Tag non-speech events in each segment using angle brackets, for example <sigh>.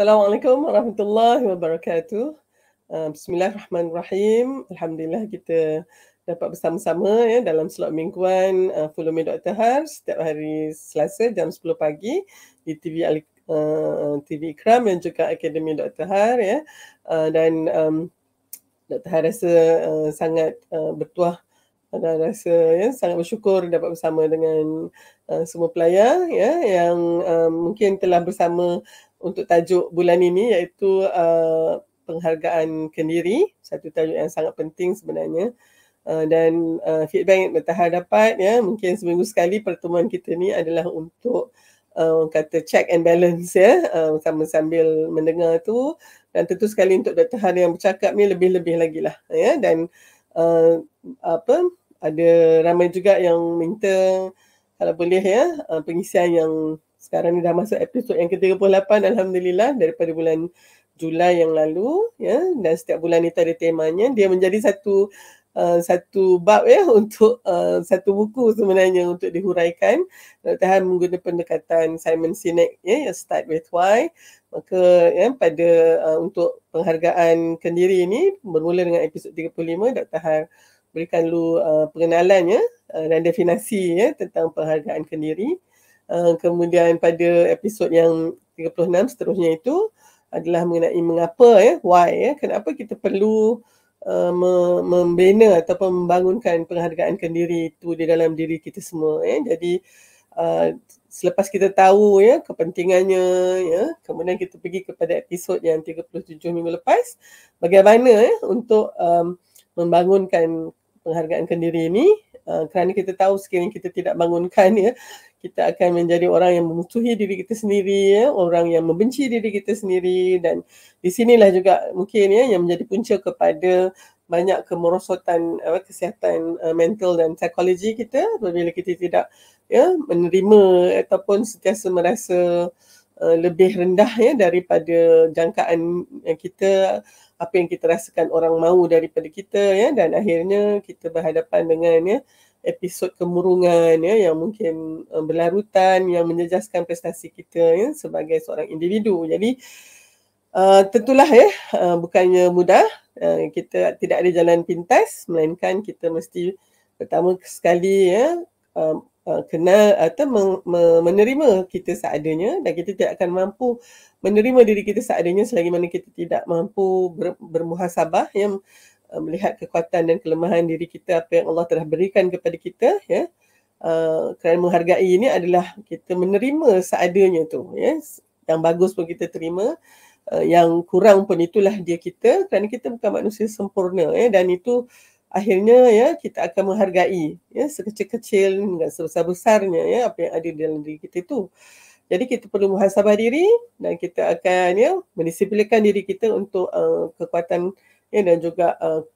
Assalamualaikum, عليكم ورحمة الله وبركاته بسم kita dapat bersama-sama ya dalam slot mingguan uh, Follow Me Dr. Har setiap hari Selasa jam 10 pagi di TV uh, ah, TV Ikram dan juga Akademi Dr. Har ya uh, dan um, Dr. Har rasa uh, sangat uh, bertuah dan rasa ya, sangat bersyukur dapat bersama dengan uh, semua pelayar ya, yang um, mungkin telah bersama untuk tajuk bulan ini iaitu uh, penghargaan kendiri satu tajuk yang sangat penting sebenarnya uh, dan uh, feedback yang bertahap dapat ya mungkin seminggu sekali pertemuan kita ni adalah untuk uh, kata check and balance ya uh, sama sambil mendengar tu dan tentu sekali untuk Dr. Han yang bercakap ni lebih-lebih lagi lah ya dan uh, apa ada ramai juga yang minta kalau boleh ya uh, pengisian yang sekarang ni dah masuk episod yang ke-38 alhamdulillah daripada bulan Julai yang lalu ya dan setiap bulan ni ada temanya dia menjadi satu uh, satu bab ya <laughs> untuk uh, satu buku sebenarnya untuk dihuraikan Dr. Han menggunakan pendekatan Simon Sinek ya yang start with why maka ya pada uh, untuk penghargaan kendiri ini bermula dengan episod 35 Dr. Han berikan lu uh, pengenalannya uh, dan definasi ya tentang penghargaan kendiri Eh, kemudian pada episod yang 36 seterusnya itu adalah mengenai mengapa ya why ya kenapa kita perlu uh, membina ataupun membangunkan penghargaan kendiri itu di dalam diri kita semua ya jadi uh, selepas kita tahu ya kepentingannya ya kemudian kita pergi kepada episod yang 37 minggu lepas bagaimana ya untuk um, membangunkan penghargaan kendiri ini Eh, kerana kita tahu sekiranya kita tidak bangunkan ya kita akan menjadi orang yang memusuhi diri kita sendiri ya orang yang membenci diri kita sendiri dan di sinilah juga mungkin ya yang menjadi punca kepada banyak kemerosotan apa kesihatan uh, mental dan psikologi kita apabila kita tidak ya menerima ataupun sentiasa merasa Eh, lebih rendah ya daripada jangkaan yang kita apa yang kita rasakan orang mahu daripada kita ya dan akhirnya kita berhadapan dengan ya episod kemurungan ya yang mungkin uh, berlarutan yang menjejaskan prestasi kita ya sebagai seorang individu. Jadi uh, tentulah ya uh, bukannya mudah uh, kita tidak ada jalan pintas melainkan kita mesti pertama sekali ya uh, Uh, kenal atau menerima kita seadanya dan kita tidak akan mampu menerima diri kita seadanya selagi mana kita tidak mampu ber, bermuhasabah yang uh, melihat kekuatan dan kelemahan diri kita apa yang Allah telah berikan kepada kita ya uh, kerana menghargai ini adalah kita menerima seadanya tu ya yang bagus pun kita terima uh, yang kurang pun itulah dia kita kerana kita bukan manusia sempurna ya dan itu uh, akhirnya ya kita akan menghargai ya sekecil-kecil dengan sebesar-besarnya ya apa yang ada dalam diri kita itu. Jadi kita perlu muhasabah diri dan kita akan ya mendisiplinkan diri kita untuk uh, kekuatan ya dan juga uh,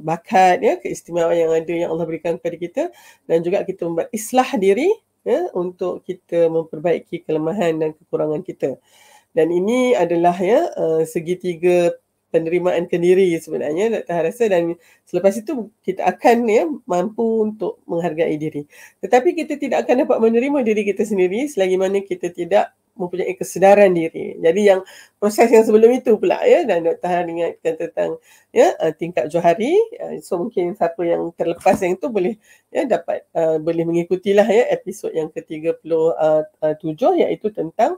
bakat ya keistimewaan yang ada yang Allah berikan kepada kita dan juga kita membuat islah diri ya untuk kita memperbaiki kelemahan dan kekurangan kita. Dan ini adalah ya uh, segitiga penerimaan kendiri sebenarnya Dr. Harasa dan selepas itu kita akan ya mampu untuk menghargai diri. Tetapi kita tidak akan dapat menerima diri kita sendiri selagi mana kita tidak mempunyai kesedaran diri. Jadi yang proses yang sebelum itu pula ya dan Dr. Har ingatkan tentang ya eh, tingkat Johari eh, so mungkin siapa yang terlepas yang itu boleh ya dapat uh, boleh mengikutilah ya episod yang ke-37 iaitu tentang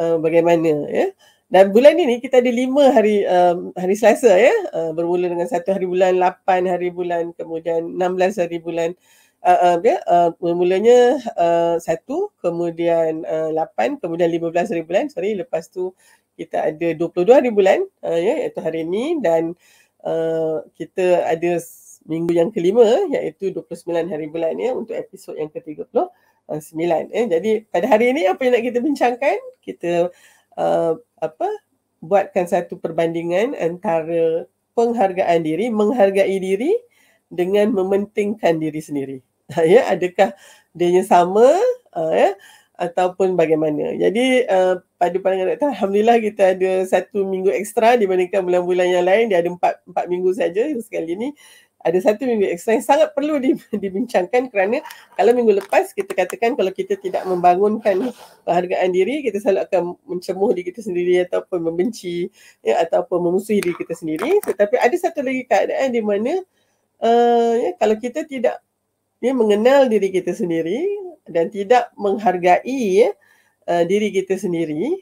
uh, bagaimana ya dan bulan ini kita ada lima hari um, hari Selasa ya. Uh, bermula dengan satu hari bulan, lapan hari bulan, kemudian enam belas hari bulan. Uh, uh, ya, uh, bermulanya uh, satu, kemudian uh, lapan, kemudian lima belas hari bulan. Sorry, lepas tu kita ada dua puluh dua hari bulan uh, ya, iaitu hari ini dan uh, kita ada minggu yang kelima iaitu dua puluh sembilan hari bulan ya untuk episod yang ke-39 uh, sembilan ya. Jadi pada hari ini apa yang nak kita bincangkan? Kita uh, apa buatkan satu perbandingan antara penghargaan diri menghargai diri dengan mementingkan diri sendiri <laughs> ya adakah dia sama uh, ya ataupun bagaimana. Jadi uh, pada pandangan doktor alhamdulillah kita ada satu minggu ekstra dibandingkan bulan-bulan yang lain dia ada empat empat minggu saja sekali ini ada satu minggu ekstra yang sangat perlu <laughs> dibincangkan kerana kalau minggu lepas kita katakan kalau kita tidak membangunkan penghargaan diri kita selalu akan mencemuh diri kita sendiri ataupun membenci ya, ataupun memusuhi diri kita sendiri tetapi ada satu lagi keadaan di mana uh, ya, kalau kita tidak ya, mengenal diri kita sendiri dan tidak menghargai ya, uh, diri kita sendiri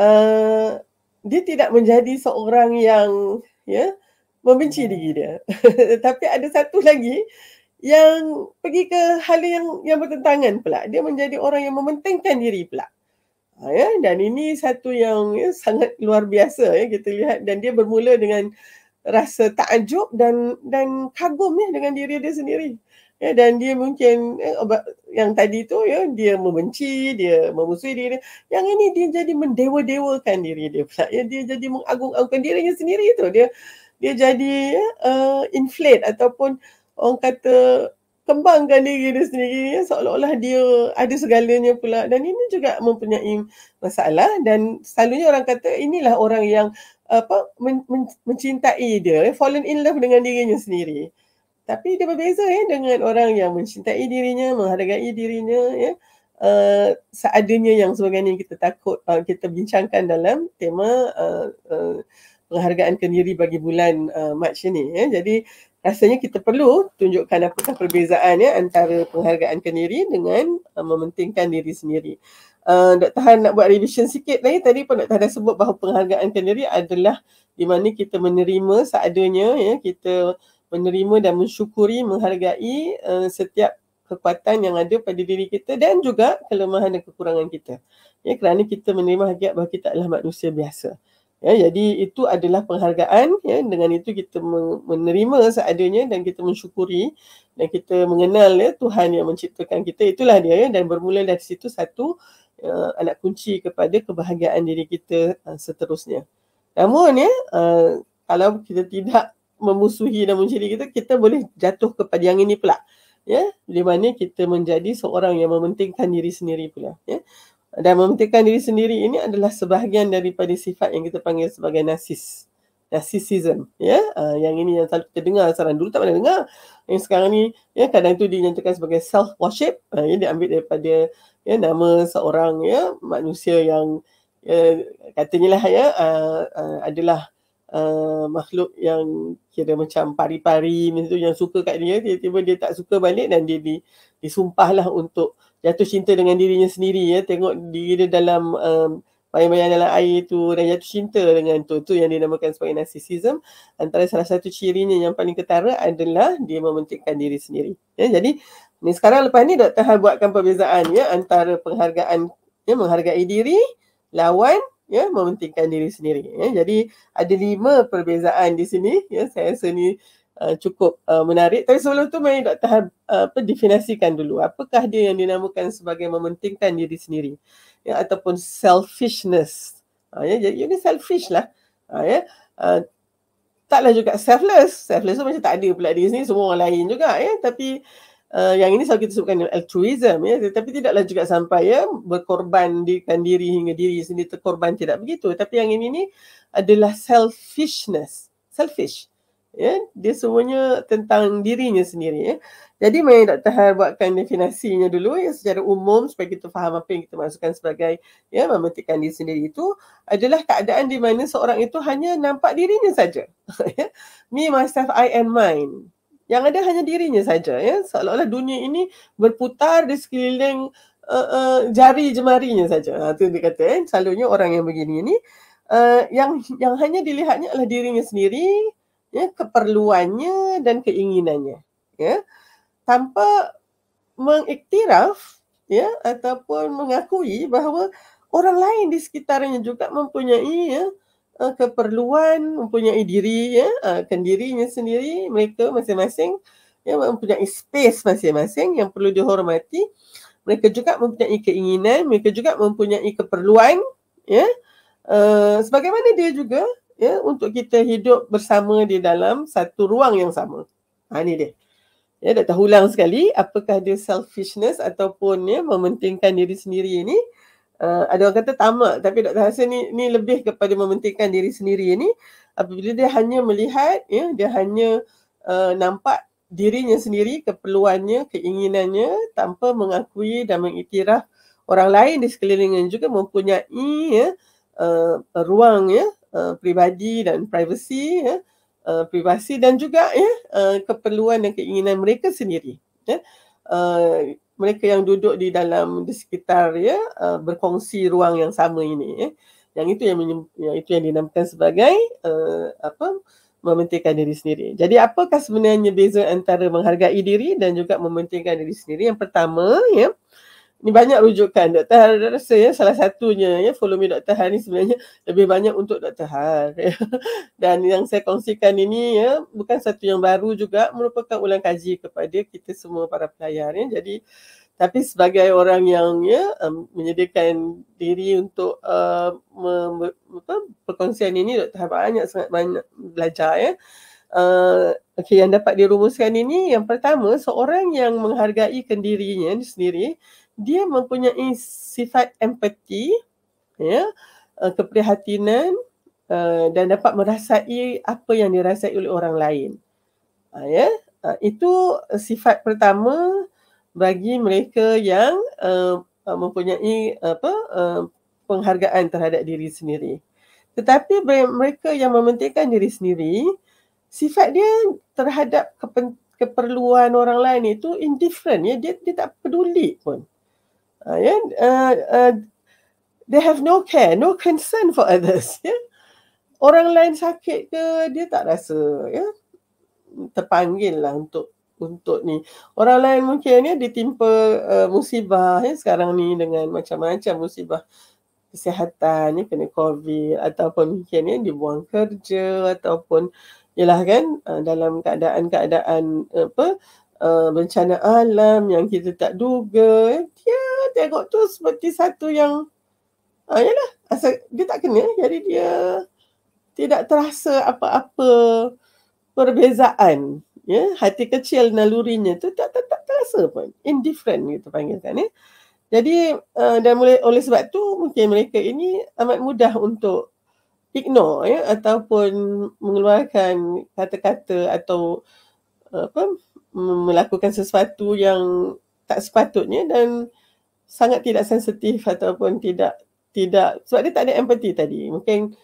uh, dia tidak menjadi seorang yang ya, yeah, membenci diri dia. <laughs> Tapi ada satu lagi yang pergi ke hal yang yang bertentangan pula. Dia menjadi orang yang mementingkan diri pula. Ha, ya? Dan ini satu yang ya, sangat luar biasa ya, kita lihat. Dan dia bermula dengan rasa takjub dan dan kagum ya, dengan diri dia sendiri. Ya, dan dia mungkin ya, yang tadi tu ya, dia membenci, dia memusuhi diri dia. Yang ini dia jadi mendewa-dewakan diri dia pula. Ya, dia jadi mengagung-agungkan dirinya sendiri tu. Dia dia jadi uh, inflate ataupun orang kata kembangkan diri dia sendiri ya, seolah-olah dia ada segalanya pula dan ini juga mempunyai masalah dan selalunya orang kata inilah orang yang apa men- men- mencintai dia ya, fallen in love dengan dirinya sendiri tapi dia berbeza ya dengan orang yang mencintai dirinya menghargai dirinya ya Uh, seadanya yang sebagainya kita takut uh, kita bincangkan dalam tema uh, uh, penghargaan kendiri bagi bulan uh, Mac ni, Ya. Jadi rasanya kita perlu tunjukkan apakah perbezaan ya, antara penghargaan kendiri dengan uh, mementingkan diri sendiri. Uh, Dr. Han nak buat revision sikit lagi. Tadi pun Dr. Han dah sebut bahawa penghargaan kendiri adalah di mana kita menerima seadanya, ya, kita menerima dan mensyukuri, menghargai uh, setiap kekuatan yang ada pada diri kita dan juga kelemahan dan kekurangan kita. Ya, kerana kita menerima hakikat bahawa kita adalah manusia biasa. Ya, jadi itu adalah penghargaan ya dengan itu kita menerima seadanya dan kita mensyukuri dan kita mengenal ya Tuhan yang menciptakan kita itulah dia ya dan bermula dari situ satu uh, anak kunci kepada kebahagiaan diri kita uh, seterusnya. Namun ya uh, kalau kita tidak memusuhi dan mencuri kita kita boleh jatuh kepada yang ini pula. Ya, di mana kita menjadi seorang yang mementingkan diri sendiri pula ya dan mementingkan diri sendiri ini adalah sebahagian daripada sifat yang kita panggil sebagai nasis, narcissism ya yeah? uh, yang ini yang selalu kita dengar saran dulu tak pernah dengar yang sekarang ni ya yeah, kadang tu dinyatakan sebagai self worship uh, ah, ya, diambil daripada ya yeah, nama seorang ya yeah, manusia yang yeah, katanya lah ya yeah, uh, ah, uh, adalah uh, makhluk yang kira macam pari-pari macam yang suka kat dia tiba-tiba dia tak suka balik dan dia di, disumpahlah untuk jatuh cinta dengan dirinya sendiri ya tengok diri dia dalam um, bayang-bayang dalam air tu dan jatuh cinta dengan tu tu yang dinamakan sebagai narcissism antara salah satu cirinya yang paling ketara adalah dia mementingkan diri sendiri ya jadi ni sekarang lepas ni Dr. Han buatkan perbezaan ya antara penghargaan ya menghargai diri lawan ya mementingkan diri sendiri ya jadi ada lima perbezaan di sini ya saya rasa ni Uh, cukup uh, menarik. Tapi sebelum tu mari Dr. Han uh, definasikan dulu apakah dia yang dinamakan sebagai mementingkan diri sendiri ya, ataupun selfishness. Uh, ya, jadi ya, ini selfish lah. Uh, ya. Uh, taklah juga selfless. Selfless tu macam tak ada pula diri sendiri, semua orang lain juga. Ya. Tapi Uh, yang ini selalu kita sebutkan altruism ya tetapi tidaklah juga sampai ya berkorban dikan diri hingga diri sendiri terkorban tidak begitu tapi yang ini ni adalah selfishness selfish ya dia semuanya tentang dirinya sendiri ya jadi mari Dr. Har buatkan definasinya dulu ya secara umum supaya kita faham apa yang kita masukkan sebagai ya memetikkan diri sendiri itu adalah keadaan di mana seorang itu hanya nampak dirinya saja <laughs> ya. me myself i and mine yang ada hanya dirinya saja ya seolah-olah dunia ini berputar di sekeliling Uh, uh, jari jemarinya saja. Ha, itu dia kata. Eh. Selalunya orang yang begini ini uh, eh, yang yang hanya dilihatnya adalah dirinya sendiri ya keperluannya dan keinginannya ya tanpa mengiktiraf ya ataupun mengakui bahawa orang lain di sekitarnya juga mempunyai ya eh, keperluan mempunyai diri ya eh, kendirinya sendiri mereka masing-masing ya mempunyai space masing-masing yang perlu dihormati mereka juga mempunyai keinginan mereka juga mempunyai keperluan ya uh, sebagaimana dia juga ya untuk kita hidup bersama di dalam satu ruang yang sama. Ha ni dia. Ya dah tahu ulang sekali apakah dia selfishness ataupun ya mementingkan diri sendiri ini? uh, ada orang kata tamak tapi Dr. Hassan ni ni lebih kepada mementingkan diri sendiri ni apabila dia hanya melihat ya dia hanya uh, nampak dirinya sendiri keperluannya keinginannya tanpa mengakui dan mengiktiraf orang lain di sekelilingnya juga mempunyai ya uh, ruang ya Eh, peribadi dan privasi, ya uh, privasi dan juga ya uh, keperluan dan keinginan mereka sendiri ya uh, mereka yang duduk di dalam di sekitar ya uh, berkongsi ruang yang sama ini ya yang itu yang, yang itu yang dinamakan sebagai uh, apa mementingkan diri sendiri. Jadi apakah sebenarnya beza antara menghargai diri dan juga mementingkan diri sendiri? Yang pertama ya uh, ni banyak rujukan Dr. Har rasa ya salah satunya ya follow me Dr. Har ni sebenarnya lebih banyak untuk Dr. Har ya. <laughs> dan yang saya kongsikan ini ya bukan satu yang baru juga merupakan ulang kaji kepada kita semua para pelayar ya. jadi tapi sebagai orang yang ya um, menyediakan diri untuk uh, apa, perkongsian ini Dr. Har banyak sangat banyak belajar ya Uh, eh, okay, yang dapat dirumuskan ini yang pertama seorang yang menghargai kendirinya sendiri dia mempunyai sifat empati ya eh, keprihatinan eh, dan dapat merasai apa yang dirasai oleh orang lain ah, ya ah, itu sifat pertama bagi mereka yang eh, mempunyai apa penghargaan terhadap diri sendiri tetapi mereka yang mementingkan diri sendiri sifat dia terhadap keperluan orang lain itu indifferent ya dia, dia tak peduli pun uh, yeah, uh, uh, they have no care, no concern for others. <laughs> Yeah? Orang lain sakit ke, dia tak rasa ya, terpanggil lah untuk untuk ni. Orang lain mungkin ya, ditimpa uh, musibah ya, sekarang ni dengan macam-macam musibah kesihatan, ya, kena COVID ataupun mungkin ya, dibuang kerja ataupun ialah kan uh, dalam keadaan-keadaan apa, Eh, bencana alam yang kita tak duga. Eh, dia tengok tu seperti satu yang uh, yalah, asal dia tak kena jadi dia tidak terasa apa-apa perbezaan. Ya, hati kecil nalurinya tu tak, tak, tak terasa pun. Indifferent kita panggilkan. Yeah? Jadi uh, dan mulai, oleh sebab tu mungkin mereka ini amat mudah untuk ignore ya ataupun mengeluarkan kata-kata atau apa melakukan sesuatu yang tak sepatutnya dan sangat tidak sensitif ataupun tidak tidak sebab dia tak ada empati tadi mungkin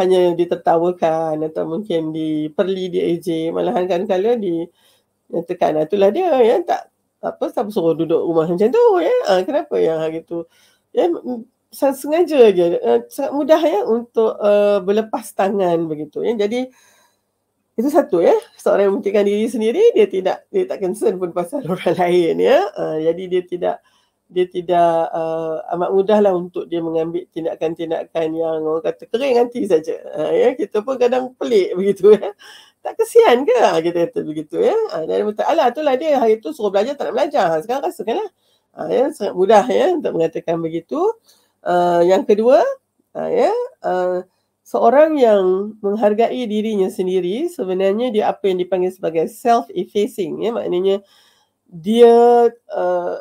hanya ditertawakan atau mungkin diperli di AJ malahan kan kala di tekan itulah dia ya tak apa siapa suruh duduk rumah macam tu ya ha, kenapa yang hari tu ya, ah, ya sengaja je eh, sangat mudah ya untuk uh, berlepas tangan begitu ya jadi itu satu ya. Seorang yang mementingkan diri sendiri dia tidak dia tak concern pun pasal <laughs> orang lain ya. Uh, jadi dia tidak dia tidak uh, amat mudahlah untuk dia mengambil tindakan-tindakan yang orang kata kering nanti saja. Uh, ya kita pun kadang pelik <laughs> begitu ya. Tak kesian ke kita kata begitu ya. Uh, dan minta Allah itulah dia hari itu suruh belajar tak nak belajar. Sekarang rasakanlah. Ha, uh, ya sangat mudah ya untuk mengatakan begitu. Uh, yang kedua uh, ya uh, seorang yang menghargai dirinya sendiri sebenarnya dia apa yang dipanggil sebagai self effacing ya maknanya dia uh,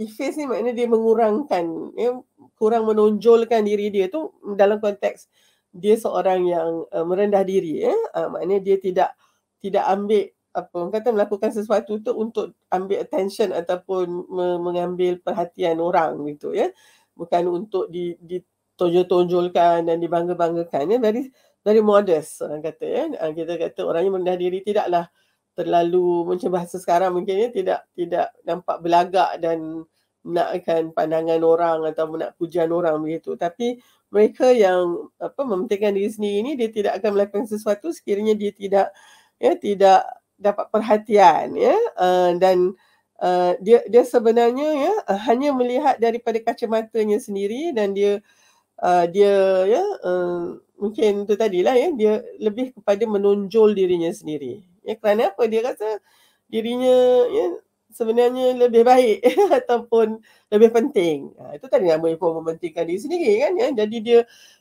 efface ni maknanya dia mengurangkan ya kurang menonjolkan diri dia tu dalam konteks dia seorang yang uh, merendah diri ya uh, maknanya dia tidak tidak ambil apa orang kata melakukan sesuatu tu untuk ambil attention ataupun me- mengambil perhatian orang gitu ya bukan untuk di, di tonjol-tonjolkan dan dibangga-banggakan ya dari dari modest orang kata ya ah, kita kata orang yang merendah diri tidaklah terlalu macam bahasa sekarang mungkin ya tidak tidak nampak belagak dan nakkan pandangan orang atau nak pujian orang begitu tapi mereka yang apa mementingkan diri sendiri ini dia tidak akan melakukan sesuatu sekiranya dia tidak ya tidak dapat perhatian ya uh, dan uh, dia dia sebenarnya ya uh, hanya melihat daripada kacamatanya sendiri dan dia uh, dia ya uh, mungkin tu lah ya dia lebih kepada menonjol dirinya sendiri ya kerana apa dia rasa dirinya ya sebenarnya lebih baik <laughs> ataupun lebih penting uh, itu tadi nama info mementingkan diri sendiri kan ya jadi dia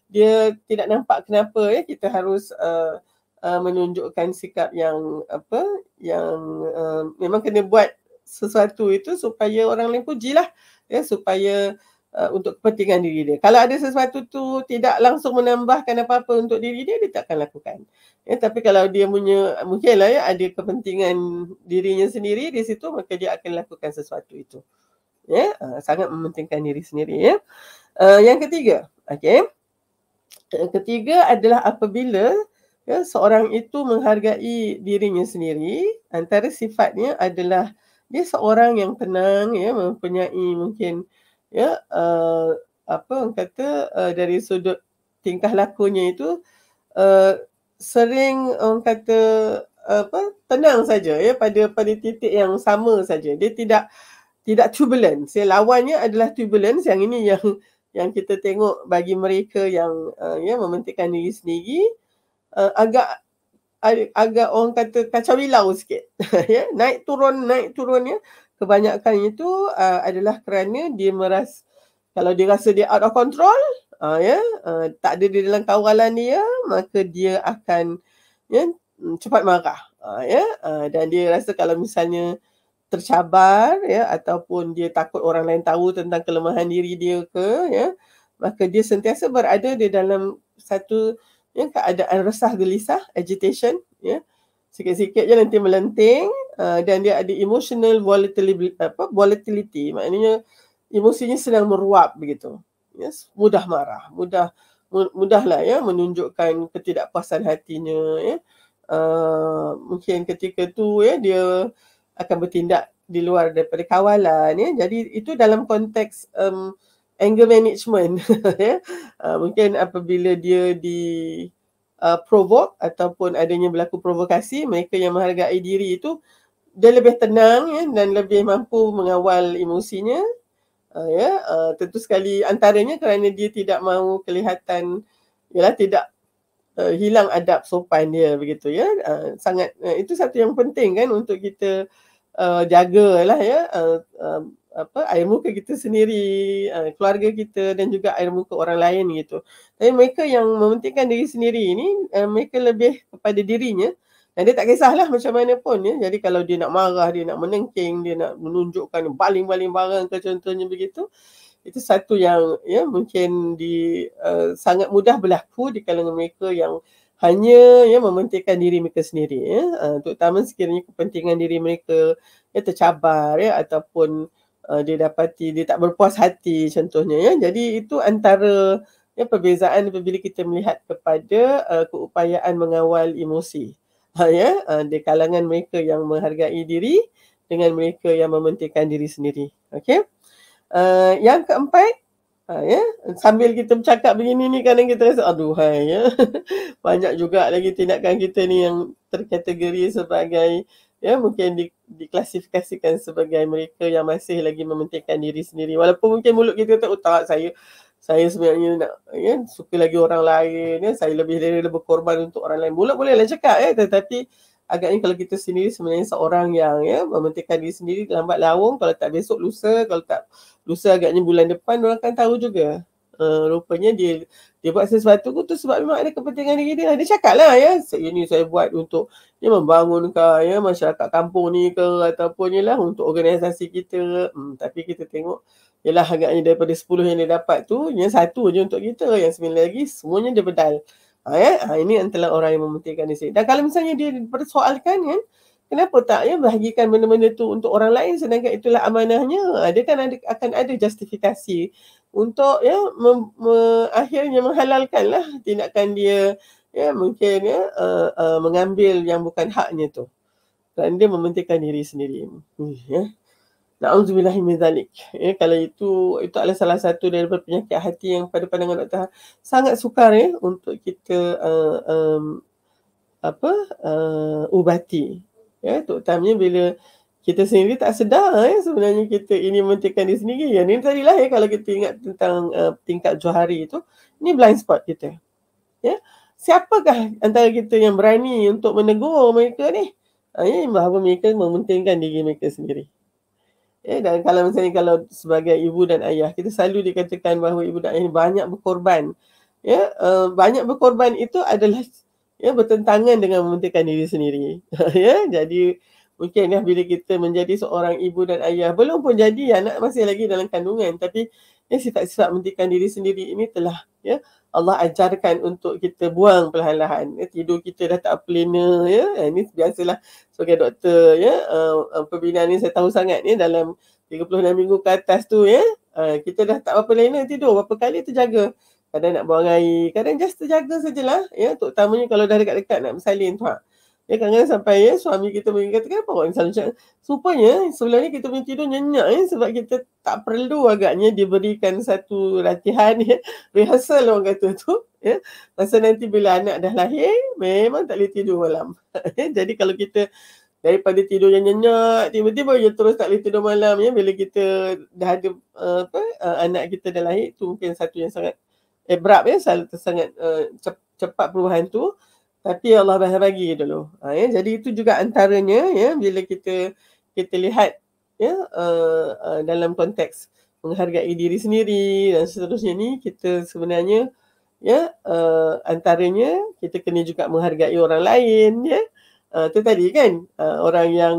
dia tidak nampak kenapa ya kita harus uh, Uh, menunjukkan sikap yang apa yang uh, memang kena buat sesuatu itu supaya orang lain lah ya supaya Uh, untuk kepentingan diri dia. Kalau ada sesuatu tu tidak langsung menambahkan apa-apa untuk diri dia, dia takkan lakukan. Ya, tapi kalau dia punya, mungkinlah ya, ada kepentingan dirinya sendiri di situ, maka dia akan lakukan sesuatu itu. Ya, uh, sangat mementingkan diri sendiri. Ya. Uh, yang ketiga, okay. Yang ketiga adalah apabila ya, seorang itu menghargai dirinya sendiri, antara sifatnya adalah dia seorang yang tenang, ya, mempunyai mungkin ya uh, apa orang kata uh, dari sudut tingkah lakunya itu uh, sering orang kata apa tenang saja ya pada pada titik yang sama saja dia tidak tidak turbulence ya lawannya adalah turbulence yang ini yang yang kita tengok bagi mereka yang uh, ya mementingkan diri sendiri uh, agak agak orang kata kacau bilau sikit <laughs> ya naik turun naik turun ya kebanyakan itu uh, adalah kerana dia meras kalau dia rasa dia out of control uh, ya yeah, uh, tak ada di dalam kawalan dia maka dia akan ya yeah, mm, cepat marah uh, ya yeah, uh, dan dia rasa kalau misalnya tercabar ya yeah, ataupun dia takut orang lain tahu tentang kelemahan diri dia ke ya yeah, maka dia sentiasa berada di dalam satu yeah, keadaan resah gelisah agitation ya yeah, sikit-sikit je nanti melenting uh, dan dia ada emotional volatility apa volatility maknanya emosinya sedang meruap begitu yes mudah marah mudah mudahlah ya menunjukkan ketidakpuasan hatinya ya uh, mungkin ketika tu ya dia akan bertindak di luar daripada kawalan ya jadi itu dalam konteks um, anger management <laughs> ya uh, mungkin apabila dia di uh, provoke ataupun adanya berlaku provokasi mereka yang menghargai diri itu dia lebih tenang ya, dan lebih mampu mengawal emosinya uh, ya uh, tentu sekali antaranya kerana dia tidak mahu kelihatan ialah tidak uh, hilang adab sopan dia begitu ya uh, sangat uh, itu satu yang penting kan untuk kita uh, lah ya uh, uh, apa air muka kita sendiri, ah, keluarga kita dan juga air muka orang lain gitu. Tapi mereka yang mementingkan diri sendiri ini eh, mereka lebih kepada dirinya dan dia tak kisahlah macam mana pun ya. Jadi kalau dia nak marah, dia nak menengking, dia nak menunjukkan baling-baling barang ke contohnya begitu. Itu satu yang ya mungkin di uh, sangat mudah berlaku di kalangan mereka yang hanya ya mementingkan diri mereka sendiri ya. Uh, terutama sekiranya kepentingan diri mereka ya tercabar ya ataupun uh, dia dapati dia tak berpuas hati contohnya ya jadi itu antara ya perbezaan apabila kita melihat kepada uh, keupayaan mengawal emosi ha ya uh, di kalangan mereka yang menghargai diri dengan mereka yang mementingkan diri sendiri okey uh, yang keempat Ha, ya? Sambil kita bercakap begini ni kadang kita rasa aduh ya. <laughs> Banyak juga lagi tindakan kita ni yang terkategori sebagai ya mungkin di, diklasifikasikan sebagai mereka yang masih lagi mementingkan diri sendiri walaupun mungkin mulut kita kata oh, tak saya saya sebenarnya nak ya, suka lagi orang lain ya, saya lebih dari lebih korban untuk orang lain mulut boleh lah cakap ya, tetapi agaknya kalau kita sendiri sebenarnya seorang yang ya, mementingkan diri sendiri lambat laung kalau tak besok lusa kalau tak lusa agaknya bulan depan orang akan tahu juga uh, rupanya dia dia buat sesuatu tu sebab memang ada kepentingan diri dia. Lah. Dia cakap lah ya, saya ni saya buat untuk dia membangunkan ya, masyarakat kampung ni ke ataupun ni lah untuk organisasi kita. Hmm, tapi kita tengok ialah agaknya daripada sepuluh yang dia dapat tu, yang satu je untuk kita, yang 9 lagi semuanya dia bedal. Ha, ya? ha, ini antara orang yang mementingkan di sini. Dan kalau misalnya dia persoalkan kan, ya? Kenapa tak ya bahagikan benda-benda tu untuk orang lain sedangkan itulah amanahnya. Ah, dia kan ada, akan ada justifikasi untuk ya mem, me, akhirnya menghalalkanlah tindakan dia ya mungkin ya uh, uh, mengambil yang bukan haknya tu. Dan dia mementingkan diri sendiri. Ya. Na'udzubillahi Ya kalau itu itu adalah salah satu daripada penyakit hati yang pada pandangan doktor ha, sangat sukar ya untuk kita uh, um, apa uh, ubati ya tok tamnya bila kita sendiri tak sedar ya sebenarnya kita ini mentikan diri sendiri yang ini tadi lah ya kalau kita ingat tentang uh, tingkat johari itu ini blind spot kita ya siapakah antara kita yang berani untuk menegur mereka ni ah, ya, bahawa mereka mementingkan diri mereka sendiri Eh, dan kalau misalnya kalau sebagai ibu dan ayah kita selalu dikatakan bahawa ibu dan ayah banyak berkorban ya uh, banyak berkorban itu adalah ya bertentangan dengan mementingkan diri sendiri <laughs> ya jadi mungkin ya bila kita menjadi seorang ibu dan ayah belum pun jadi anak masih lagi dalam kandungan tapi ya sifat-sifat mementingkan diri sendiri ini telah ya Allah ajarkan untuk kita buang perlahan-lahan. Ya, tidur kita dah tak plena. Ya. Ini eh, biasalah sebagai doktor. Ya. Uh, pembinaan ni saya tahu sangat. Ya, dalam 36 minggu ke atas tu. Ya. Uh, kita dah tak apa-apa lena tidur. Berapa kali terjaga kadang nak buang air, kadang just terjaga sajalah ya terutamanya kalau dah dekat-dekat nak bersalin tak. Ha. Ya kadang-kadang sampai ya suami kita mungkin kata kenapa orang selalu cakap supaya sebelum ni kita punya tidur nyenyak ya sebab kita tak perlu agaknya diberikan satu latihan ya rehearsal orang kata tu ya masa nanti bila anak dah lahir memang tak boleh tidur malam. <laughs> Ya. Jadi kalau kita daripada tidur yang nyenyak tiba-tiba dia terus tak boleh tidur malam ya bila kita dah ada eh, apa eh, anak kita dah lahir tu mungkin satu yang sangat abrupt ya sangat sangat uh, cepat perubahan tu tapi Allah dah bagi dulu ha, ya jadi itu juga antaranya ya bila kita kita lihat ya uh, uh, dalam konteks menghargai diri sendiri dan seterusnya ni kita sebenarnya ya uh, antaranya kita kena juga menghargai orang lain ya uh, tu tadi kan uh, orang yang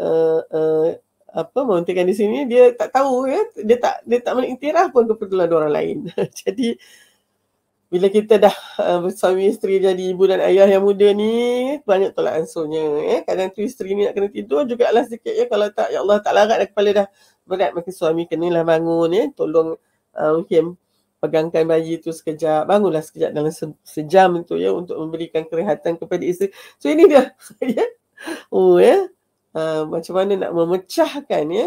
uh, uh, apa menguntungkan di sini dia tak tahu ya dia tak dia tak mengiktiraf pun keperluan orang lain <laughs> jadi bila kita dah uh, suami isteri jadi ibu dan ayah yang muda ni banyak tolak ansurnya ya kadang tu isteri ni nak kena tidur juga alas sikit ya kalau tak ya Allah tak larat dah kepala dah berat maka suami kena lah bangun ya tolong uh, mungkin pegangkan bayi tu sekejap bangunlah sekejap dalam se- sejam tu ya untuk memberikan kerehatan kepada isteri so ini dia <laughs> ya oh ya uh, macam mana nak memecahkan ya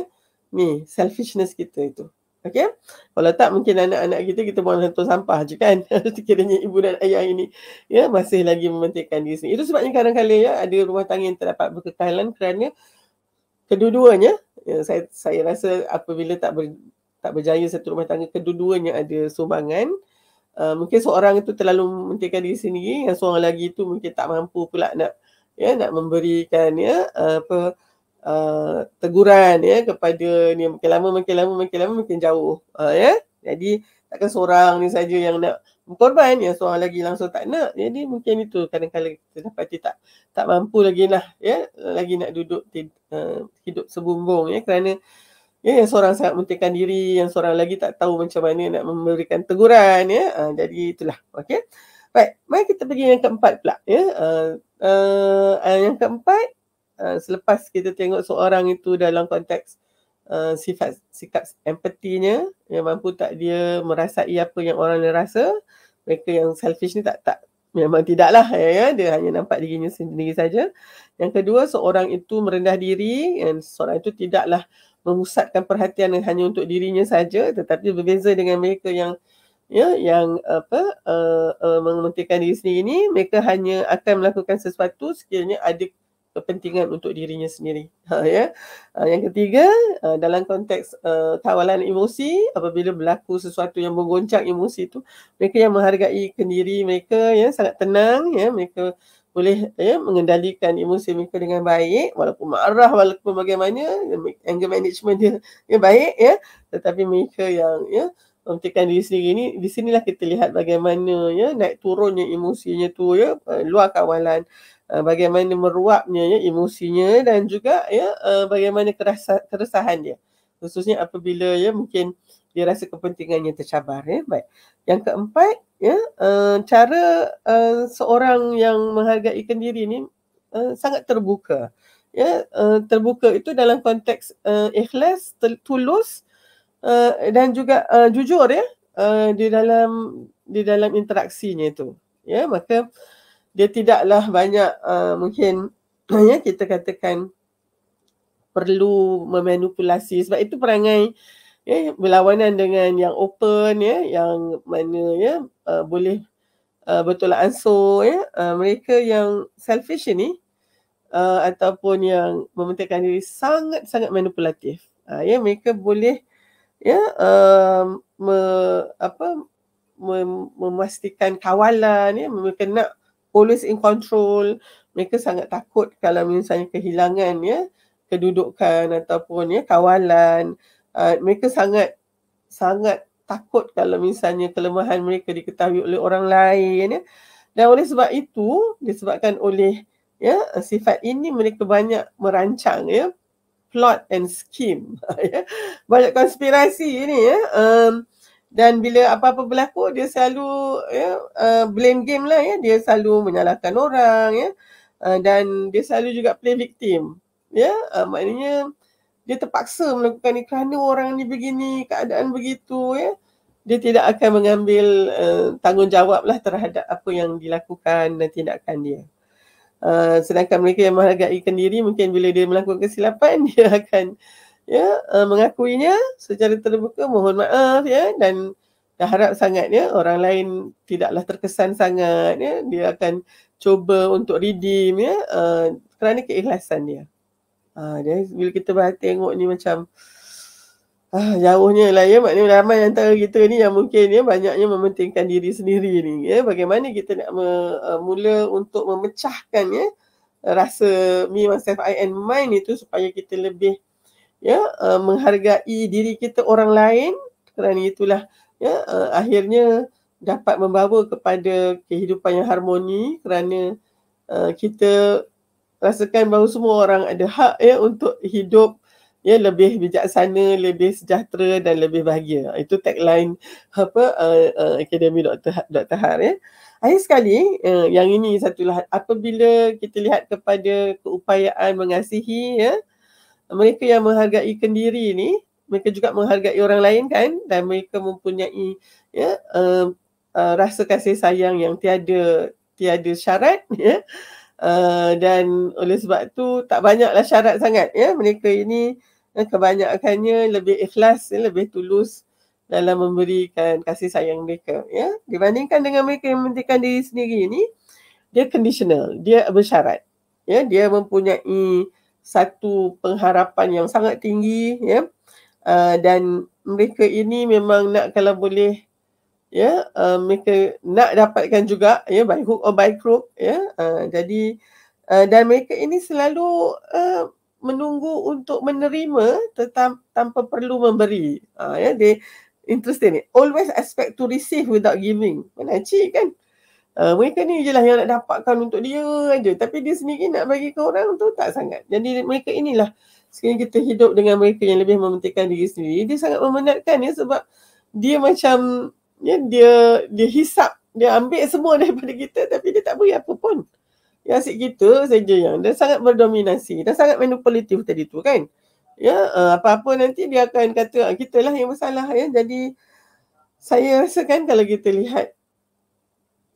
ni selfishness kita itu. Okay? Kalau tak mungkin anak-anak kita kita buang satu sampah je kan. <laughs> Kiranya ibu dan ayah ini ya masih lagi mementingkan diri sendiri. Itu sebabnya kadang-kadang ya ada rumah tangga yang terdapat berkekalan kerana kedua-duanya ya, saya saya rasa apabila tak ber, tak berjaya satu rumah tangga kedua-duanya ada sumbangan uh, mungkin seorang itu terlalu mementingkan diri sendiri yang seorang lagi itu mungkin tak mampu pula nak ya nak memberikan ya apa uh, teguran ya kepada ni makin lama makin lama makin lama makin jauh uh, ya jadi takkan seorang ni saja yang nak korban ya. seorang lagi langsung tak nak jadi mungkin itu kadang-kadang kita dapat tak tak mampu lagi lah ya lagi nak duduk eh, hidup sebumbung ya kerana ya yang seorang sangat mentingkan diri yang seorang lagi tak tahu macam mana nak memberikan teguran ya ah, jadi itulah okey baik mari kita pergi yang keempat pula ya uh, yang keempat uh, selepas kita tengok seorang itu dalam konteks uh, sifat sikap empatinya yang mampu tak dia merasai apa yang orang lain rasa mereka yang selfish ni tak tak memang tidaklah ya, ya dia hanya nampak dirinya sendiri saja yang kedua seorang itu merendah diri dan seorang itu tidaklah memusatkan perhatian hanya untuk dirinya saja tetapi berbeza dengan mereka yang ya yang apa uh, uh, mementingkan diri sendiri ni mereka hanya akan melakukan sesuatu sekiranya ada kepentingan untuk dirinya sendiri <laughs> ha ya uh, yang ketiga uh, dalam konteks uh, kawalan emosi apabila berlaku sesuatu yang menggoncang emosi itu, mereka yang menghargai kendiri mereka ya sangat tenang ya mereka boleh ya mengendalikan emosi mereka dengan baik walaupun marah walaupun bagaimana anger management dia ya baik ya tetapi mereka yang ya uh, memikirkan diri sendiri ni di sinilah kita lihat bagaimana ya naik turunnya emosinya tu ya eh, luar kawalan eh, bagaimana meruapnya ya emosinya dan juga ya eh, bagaimana kerasa, keresahan dia khususnya apabila ya mungkin dia rasa kepentingannya tercabar ya baik yang keempat ya cara seorang yang menghargai diri ni sangat terbuka ya terbuka itu dalam konteks ikhlas tulus Eh, dan juga uh, jujur ya uh, di dalam di dalam interaksinya itu ya maka dia tidaklah banyak uh, mungkin <clears throat> ya kita katakan perlu memanipulasi sebab itu perangai ya berlawanan dengan yang open ya yang mana ya uh, boleh uh, lah anso ya uh, mereka yang selfish ini uh, ataupun yang mementingkan diri sangat-sangat manipulatif uh, ya mereka boleh ya uh, me, apa mem, memastikan kawalan ya mereka nak always in control mereka sangat takut kalau misalnya kehilangan ya kedudukan ataupun ya kawalan uh, mereka sangat sangat takut kalau misalnya kelemahan mereka diketahui oleh orang lain ya dan oleh sebab itu disebabkan oleh ya sifat ini mereka banyak merancang ya plot and scheme. <laughs> Ya. Banyak konspirasi ini ya. Um, dan bila apa-apa berlaku dia selalu ya uh, blame game lah ya. Dia selalu menyalahkan orang ya. Uh, dan dia selalu juga play victim. Ya, uh, maknanya dia terpaksa melakukan ni kerana orang ni begini, keadaan begitu ya. Dia tidak akan mengambil uh, tanggungjawab lah terhadap apa yang dilakukan dan tindakan dia. Uh, sedangkan mereka yang menghargaikan diri mungkin bila dia melakukan kesilapan <laughs> dia akan ya uh, mengakuinya secara terbuka mohon maaf ya dan dah harap sangat ya orang lain tidaklah terkesan sangat ya dia akan cuba untuk redeem ya uh, kerana keikhlasan dia. Ah uh, dia bila kita tengok ni macam Ah, jauhnya lah ya maknanya ramai antara kita ni yang mungkin ya banyaknya mementingkan diri sendiri ni ya bagaimana kita nak me, uh, mula untuk memecahkan ya rasa me myself I and mine itu supaya kita lebih ya uh, menghargai diri kita orang lain kerana itulah ya uh, akhirnya dapat membawa kepada kehidupan yang harmoni kerana uh, kita rasakan bahawa semua orang ada hak ya untuk hidup ya lebih bijaksana, lebih sejahtera dan lebih bahagia. Itu tagline apa uh, uh, Akademi Dr. Ha-, Dr. Har ya. Akhir sekali uh, yang ini satu lah apabila kita lihat kepada keupayaan mengasihi ya mereka yang menghargai kendiri ni mereka juga menghargai orang lain kan dan mereka mempunyai ya uh, uh, rasa kasih sayang yang tiada tiada syarat ya uh, dan oleh sebab tu tak banyaklah syarat sangat ya mereka ini Eh, kebanyakannya lebih ikhlas, eh, lebih tulus dalam memberikan kasih sayang mereka. Ya? Dibandingkan dengan mereka yang mementingkan diri sendiri ini, dia conditional, dia bersyarat. Ya? Dia mempunyai satu pengharapan yang sangat tinggi ya? Uh, dan mereka ini memang nak kalau boleh ya yeah, uh, mereka nak dapatkan juga ya yeah, by hook or by crook ya yeah, uh, jadi uh, dan mereka ini selalu uh, menunggu untuk menerima tetam, tanpa perlu memberi. Ha, ya, they, interesting ni. Always expect to receive without giving. Mana cik kan? Uh, mereka ni je lah yang nak dapatkan untuk dia aja. Tapi dia sendiri nak bagi ke orang tu tak sangat. Jadi mereka inilah Sekarang kita hidup dengan mereka yang lebih mementingkan diri sendiri. Dia sangat memenatkan ya sebab dia macam ya, dia dia hisap, dia ambil semua <laughs> daripada kita tapi dia tak beri apa pun yang asyik kita saja yang dia sangat berdominasi dan sangat manipulatif tadi tu kan. Ya, uh, apa-apa nanti dia akan kata ah, kita lah yang bersalah ya. Jadi saya rasa kan kalau kita lihat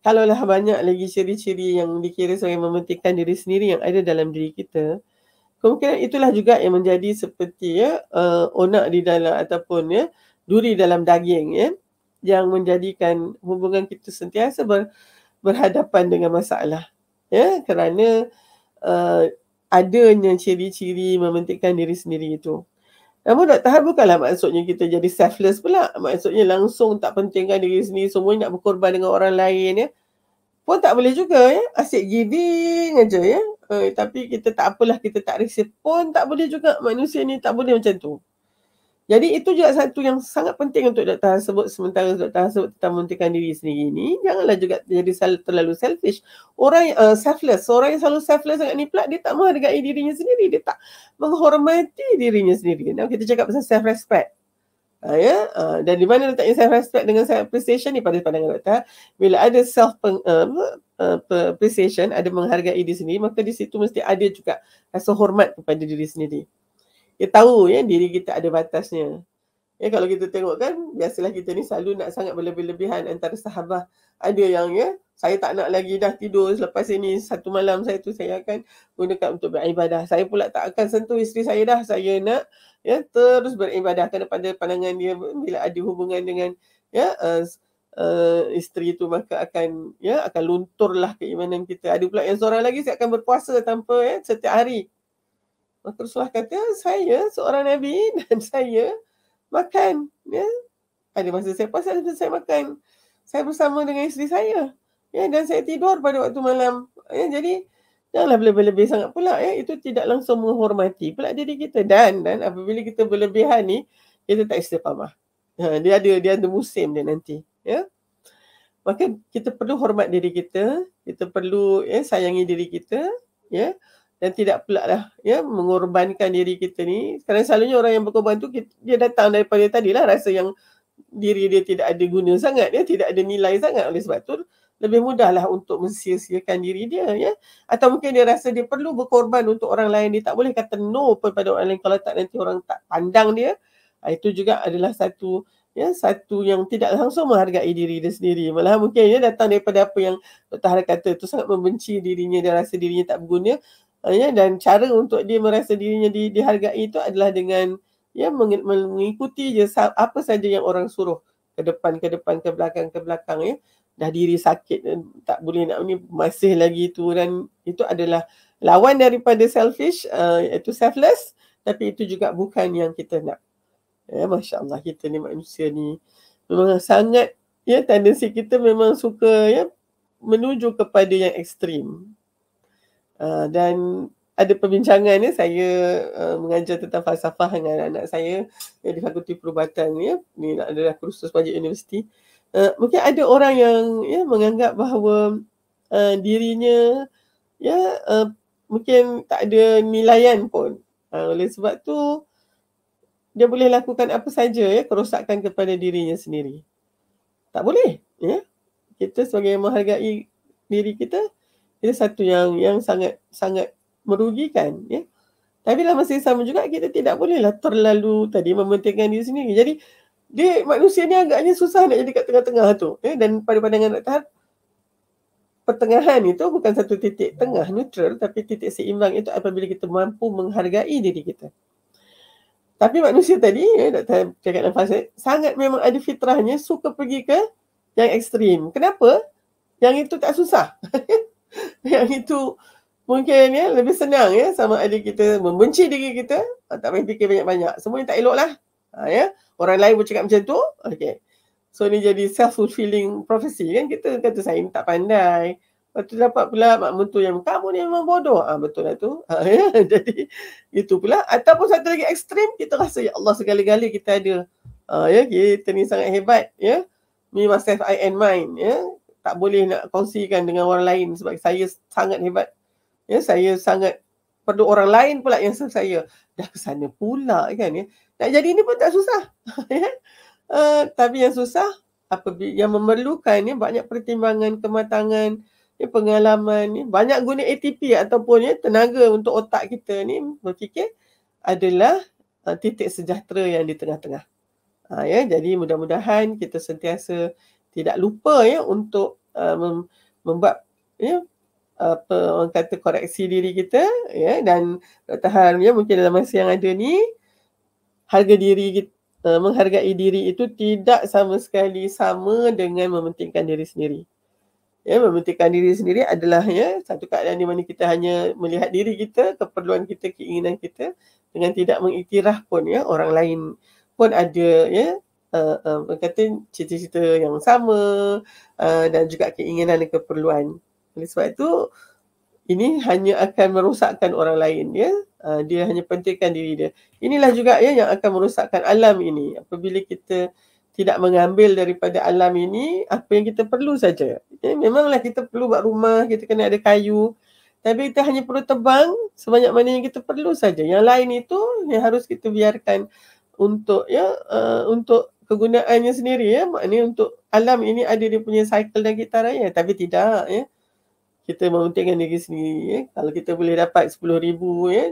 kalau lah banyak lagi ciri-ciri yang dikira sebagai mementingkan diri sendiri yang ada dalam diri kita. Kemungkinan itulah juga yang menjadi seperti ya, uh, onak di dalam ataupun ya, duri dalam daging ya, yang menjadikan hubungan kita sentiasa ber, berhadapan dengan masalah ya kerana uh, adanya ciri-ciri mementingkan diri sendiri itu. Namun tak tahu bukanlah maksudnya kita jadi selfless pula. Maksudnya langsung tak pentingkan diri sendiri semua nak berkorban dengan orang lain ya. Pun tak boleh juga ya. Asyik giving aja ya. Uh, tapi kita tak apalah kita tak risih pun tak boleh juga manusia ni tak boleh macam tu. Jadi itu juga satu yang sangat penting untuk Dr. Han sebut sementara Dr. Han sebut tentang menghentikan diri sendiri ni. Janganlah juga jadi terlalu selfish. Orang yang uh, selfless, orang yang selalu selfless sangat ni pula dia tak menghargai dirinya sendiri. Dia tak menghormati dirinya sendiri. Now kita cakap pasal self-respect. Uh, ya? Yeah? Uh, dan di mana letaknya self-respect dengan self-appreciation ni pada pandangan Dr. Han. Bila ada self-appreciation, eh, eh, uh, uh, ada menghargai diri sendiri, maka di situ mesti ada juga rasa hormat kepada diri sendiri. Dia tahu ya diri kita ada batasnya. Ya kalau kita tengok kan biasalah kita ni selalu nak sangat berlebih-lebihan antara sahabat. Ada yang ya saya tak nak lagi dah tidur selepas ini satu malam saya tu saya akan gunakan untuk beribadah. Saya pula tak akan sentuh isteri saya dah. Saya nak ya terus beribadah kerana pada pandangan dia bila ada hubungan dengan ya uh, Uh, isteri itu maka akan ya akan lunturlah keimanan kita. Ada pula yang seorang lagi saya akan berpuasa tanpa ya setiap hari Rasulullah kata saya seorang Nabi <laughs> dan saya makan. Ya. Pada masa saya puasa dan saya makan. Saya bersama dengan isteri saya. Ya. Dan saya tidur pada waktu malam. Ya. Jadi janganlah berlebih-lebih sangat pula. Ya. Itu tidak langsung menghormati pula diri kita. Dan dan apabila kita berlebihan ni kita tak istiqamah. Ya. dia ada dia ada musim dia nanti. Ya. Maka kita perlu hormat diri kita. Kita perlu ya, sayangi diri kita. Ya dan tidak pula lah ya mengorbankan diri kita ni sekarang selalunya orang yang berkorban tu dia datang daripada tadi lah rasa yang diri dia tidak ada guna sangat ya tidak ada nilai sangat oleh sebab tu lebih mudahlah untuk mensia diri dia ya atau mungkin dia rasa dia perlu berkorban untuk orang lain dia tak boleh kata no kepada orang lain kalau tak nanti orang tak pandang dia ah, itu juga adalah satu ya satu yang tidak langsung menghargai diri dia sendiri malah mungkin dia datang daripada apa yang Dr. Har kata tu sangat membenci dirinya dia rasa dirinya tak berguna ya dan cara untuk dia merasa dirinya di, dihargai itu adalah dengan ya meng, mengikuti je apa saja yang orang suruh ke depan ke depan ke belakang ke belakang ya dah diri sakit eh, tak boleh nak ni masih lagi tu dan itu adalah lawan daripada selfish uh, iaitu selfless tapi itu juga bukan yang kita nak ya masya-Allah kita ni manusia ni memang sangat ya tendensi kita memang suka ya menuju kepada yang ekstrim Uh, dan ada perbincangan ya saya uh, mengajar tentang falsafah dengan anak-anak saya yang eh, di fakulti perubatan ya ni adalah kursus wajib universiti uh, mungkin ada orang yang ya menganggap bahawa uh, dirinya ya uh, mungkin tak ada nilaian pun uh, oleh sebab tu dia boleh lakukan apa saja ya kerosakan kepada dirinya sendiri tak boleh ya kita sebagai menghargai diri kita ini ya, satu yang yang sangat sangat merugikan ya. Tapi lah masih sama juga kita tidak bolehlah terlalu tadi mementingkan diri sendiri. Jadi dia manusia ni agaknya susah nak jadi kat tengah-tengah tu. Ya? Dan pada pandangan Dr. Har, pertengahan itu bukan satu titik tengah neutral tapi titik seimbang itu apabila kita mampu menghargai diri kita. Tapi manusia tadi, ya, Dr. cakap dalam fasa, sangat memang ada fitrahnya suka pergi ke yang ekstrim. Kenapa? Yang itu tak susah. <laughs> <laughs> yang itu mungkin ya lebih senang ya sama ada kita membenci diri kita ah, tak payah fikir banyak-banyak semua ni tak elok lah ha, ah, ya orang lain bercakap macam tu okey so ni jadi self fulfilling prophecy kan kita kata saya ni tak pandai Lepas tu dapat pula mak mentu yang kamu ni memang bodoh. ha, betul lah tu. Ha, <laughs> ya? <laughs> Jadi itu pula. Ataupun satu lagi ekstrim kita rasa ya Allah segala-gala kita ada. Ha, ya kita ni sangat hebat ya. Me, myself, I and mine ya tak boleh nak kongsikan dengan orang lain sebab saya sangat hebat. Ya, saya sangat perlu orang lain pula yang saya dah ke sana pula kan ya. Nak jadi ni pun tak susah. <laughs> ya. Uh, tapi yang susah apa yang memerlukan ni ya, banyak pertimbangan kematangan ya, pengalaman ya, banyak guna ATP ataupun ya, tenaga untuk otak kita ni berfikir adalah uh, titik sejahtera yang di tengah-tengah. Ha, ya, jadi mudah-mudahan kita sentiasa tidak lupa ya untuk uh, mem- membuat ya apa orang kata koreksi diri kita ya dan Dr. Harun ya mungkin dalam masa yang ada ni harga diri kita, uh, menghargai diri itu tidak sama sekali sama dengan mementingkan diri sendiri. Ya, mementingkan diri sendiri adalah ya satu keadaan di mana kita hanya melihat diri kita, keperluan kita, keinginan kita dengan tidak mengiktiraf pun ya orang lain pun ada ya uh, uh, kata cerita-cerita yang sama uh, dan juga keinginan dan keperluan. Oleh sebab itu ini hanya akan merosakkan orang lain ya. Uh, dia hanya pentingkan diri dia. Inilah juga ya yang akan merosakkan alam ini. Apabila kita tidak mengambil daripada alam ini apa yang kita perlu saja. Ya, memanglah kita perlu buat rumah, kita kena ada kayu. Tapi kita hanya perlu tebang sebanyak mana yang kita perlu saja. Yang lain itu yang harus kita biarkan untuk ya uh, untuk Kegunaannya sendiri ya maknanya untuk alam ini ada dia punya cycle dan kita raya tapi tidak ya kita menguntungkan diri sendiri ya kalau kita boleh dapat 10000 ya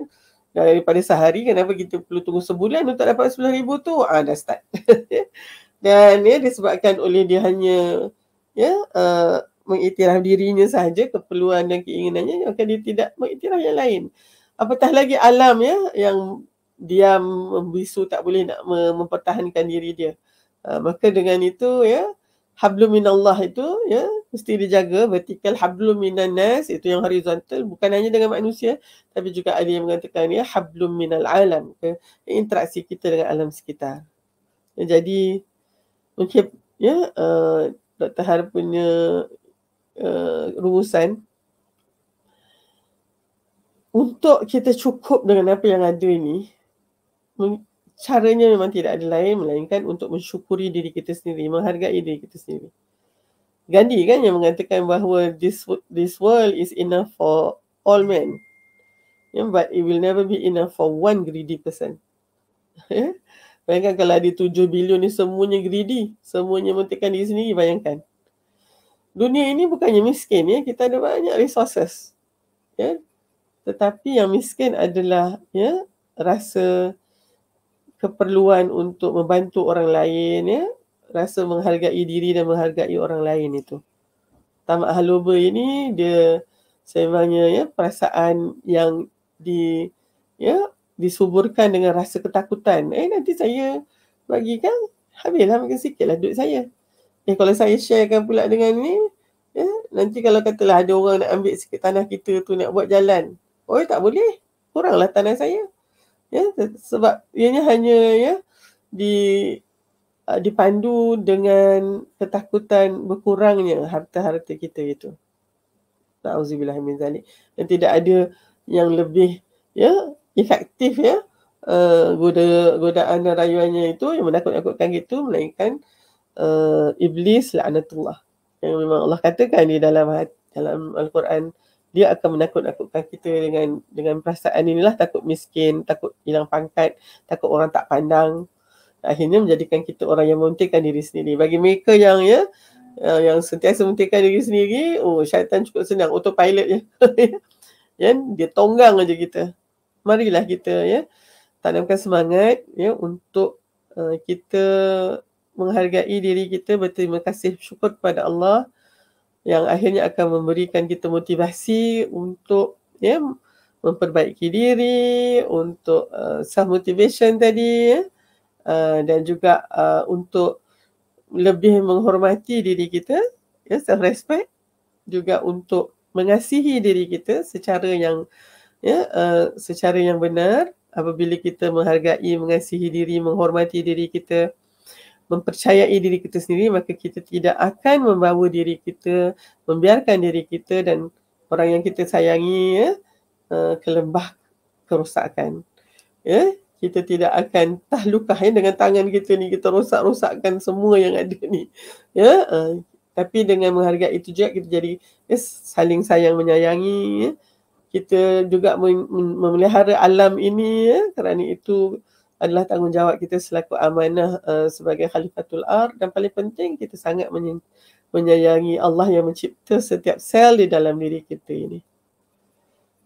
daripada sehari kenapa kita perlu tunggu sebulan untuk dapat 10000 tu ah dah start <laughs> ya. dan ya disebabkan oleh dia hanya ya uh, mengiktiraf dirinya saja keperluan dan keinginannya maka dia tidak mengiktiraf yang lain apatah lagi alam ya yang diam membisu tak boleh nak mempertahankan diri dia Ah, maka dengan itu ya hablum minallah itu ya mesti dijaga vertikal hablum minannas itu yang horizontal bukan hanya dengan manusia tapi juga ada yang mengatakan ya hablum minal alam ke ya, interaksi kita dengan alam sekitar ya, jadi mungkin ya uh, ah, Dr. Har punya uh, rumusan untuk kita cukup dengan apa yang ada ini caranya memang tidak ada lain melainkan untuk mensyukuri diri kita sendiri, menghargai diri kita sendiri. Gandhi kan yang mengatakan bahawa this this world is enough for all men. Yeah, but it will never be enough for one greedy person. <laughs> Ya? bayangkan kalau ada tujuh bilion ni semuanya greedy, semuanya mentingkan diri sendiri, bayangkan. Dunia ini bukannya miskin ya, kita ada banyak resources. Yeah? Tetapi yang miskin adalah ya yeah, rasa keperluan untuk membantu orang lain ya rasa menghargai diri dan menghargai orang lain itu tamak haluba ini dia sebenarnya ya perasaan yang di ya disuburkan dengan rasa ketakutan eh nanti saya bagi kan habislah makin sikitlah duit saya eh kalau saya sharekan pula dengan ni ya nanti kalau katalah ada orang nak ambil sikit tanah kita tu nak buat jalan oi tak boleh kuranglah tanah saya ya sebab ianya hanya ya di uh, dipandu dengan ketakutan berkurangnya harta-harta kita itu. Nauzubillah min zalik. Dan tidak ada yang lebih ya efektif ya uh, goda godaan dan rayuannya itu yang menakut-nakutkan gitu melainkan uh, iblis la'natullah. Yang memang Allah katakan di dalam dalam al-Quran dia akan menakut-nakutkan kita dengan dengan perasaan inilah takut miskin, takut hilang pangkat, takut orang tak pandang. Akhirnya menjadikan kita orang yang mementingkan diri sendiri. Bagi mereka yang ya eh, yang, sentiasa mementingkan diri sendiri, oh syaitan cukup senang autopilot ya. <laughs> ya, dia tonggang aja kita. Marilah kita ya tanamkan semangat ya untuk uh, kita menghargai diri kita berterima kasih syukur kepada Allah yang akhirnya akan memberikan kita motivasi untuk ya memperbaiki diri untuk uh, self motivation tadi ya uh, dan juga uh, untuk lebih menghormati diri kita ya self respect juga untuk mengasihi diri kita secara yang ya uh, secara yang benar apabila kita menghargai mengasihi diri menghormati diri kita mempercayai diri kita sendiri maka kita tidak akan membawa diri kita membiarkan diri kita dan orang yang kita sayangi ya eh, kelembah kerosakan ya kita tidak akan tahlukah ya dengan tangan kita ni kita rosak-rosakkan semua yang ada ni ya uh, tapi dengan menghargai itu juga kita jadi ya, saling sayang menyayangi ya. kita juga memelihara alam ini ya kerana itu adalah tanggungjawab kita selaku amanah uh, sebagai khalifatul ar dan paling penting kita sangat menyayangi Allah yang mencipta setiap sel di dalam diri kita ini.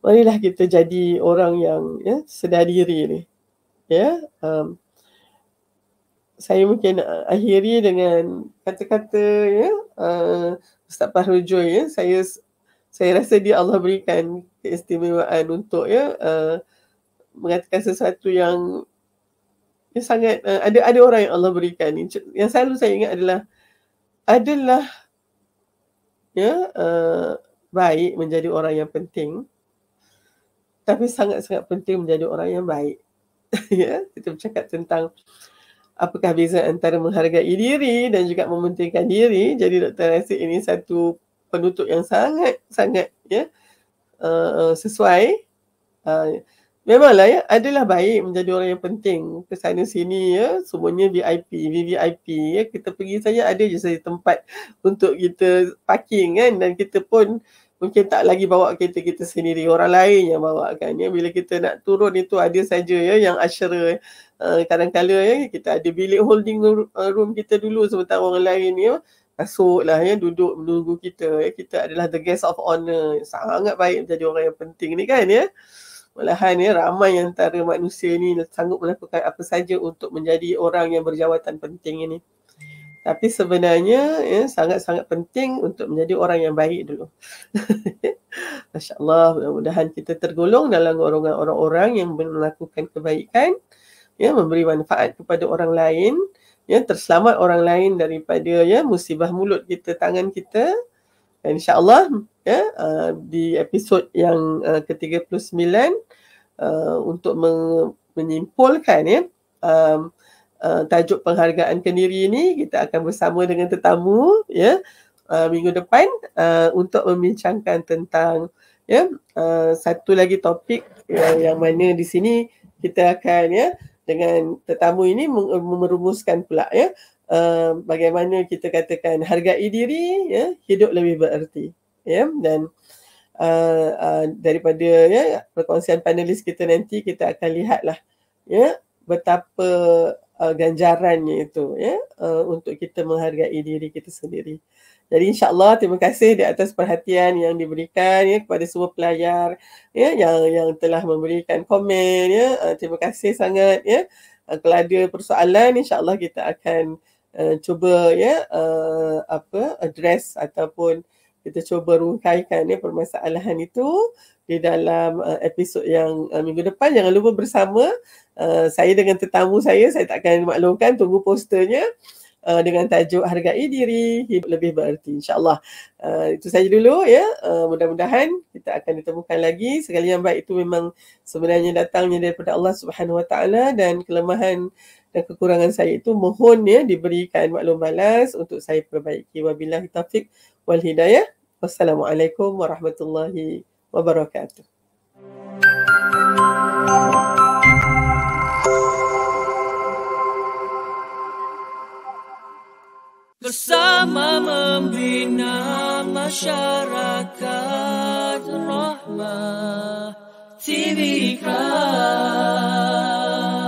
Marilah kita jadi orang yang ya sedar diri ni. Ya. Um, saya mungkin eh, akhiri dengan kata-kata ya uh, Ustaz Fahrujo ya saya saya rasa dia Allah berikan keistimewaan untuk ya uh, mengatakan sesuatu yang yang sangat uh, ada ada orang yang Allah berikan ni yang selalu saya ingat adalah adalah ya uh, baik menjadi orang yang penting tapi sangat-sangat penting menjadi orang yang baik <laughs> ya kita bercakap tentang apakah beza antara menghargai diri dan juga mementingkan diri jadi Dr. Rasik ini satu penutup yang sangat-sangat ya uh, sesuai uh, Memanglah ya, adalah baik menjadi orang yang penting ke sana sini ya, semuanya VIP, VVIP ya. Kita pergi saja ada je saja tempat untuk kita parking kan dan kita pun mungkin tak lagi bawa kereta kita sendiri, orang lain yang bawa kan ya. Bila kita nak turun itu ada saja ya yang asyara. Uh, eh, kadang-kadang ya kita ada bilik holding eh, room kita dulu sebentar orang lain ya masuklah ya duduk menunggu kita ya. Kita adalah the guest of honor. Sangat baik menjadi orang yang penting ni kan ya. Malahan ya, ramai antara manusia ni sanggup melakukan apa saja untuk menjadi orang yang berjawatan penting ini. Tapi sebenarnya ya, sangat-sangat penting untuk menjadi orang yang baik dulu. <laughs> Masya Allah, mudah-mudahan kita tergolong dalam orang-orang yang melakukan kebaikan, ya, memberi manfaat kepada orang lain, ya, terselamat orang lain daripada ya, musibah mulut kita, tangan kita, insyaallah ya uh, di episod yang uh, ke-39 uh, untuk me- menyimpulkan ya uh, uh, tajuk penghargaan kendiri ini kita akan bersama dengan tetamu ya uh, minggu depan uh, untuk membincangkan tentang ya uh, satu lagi topik yang yang mana di sini kita akan ya dengan tetamu ini merumuskan pula ya uh, bagaimana kita katakan hargai diri ya hidup lebih bererti ya dan uh, uh, daripada ya perkongsian panelis kita nanti kita akan lihatlah ya betapa uh, ganjarannya itu ya uh, untuk kita menghargai diri kita sendiri jadi insyaallah terima kasih di atas perhatian yang diberikan ya kepada semua pelayar ya yang yang telah memberikan komen ya terima kasih sangat ya uh, kalau ada persoalan insyaallah kita akan Eh, cuba ya yeah, uh, apa address ataupun kita cuba rungkaikan ya yeah, permasalahan itu di dalam uh, episod yang uh, minggu depan jangan lupa bersama uh, saya dengan tetamu saya saya tak akan maklumkan tunggu posternya uh, dengan tajuk hargai diri hidup lebih bererti insyaallah uh, itu saja dulu ya uh, mudah-mudahan kita akan ditemukan lagi sekali yang baik itu memang sebenarnya datangnya daripada Allah Subhanahu Wa Taala dan kelemahan dan kekurangan saya itu mohon ya diberikan maklum balas untuk saya perbaiki wabillahi taufik wal hidayah wassalamualaikum warahmatullahi wabarakatuh bersama membina masyarakat rahmat TV Kah.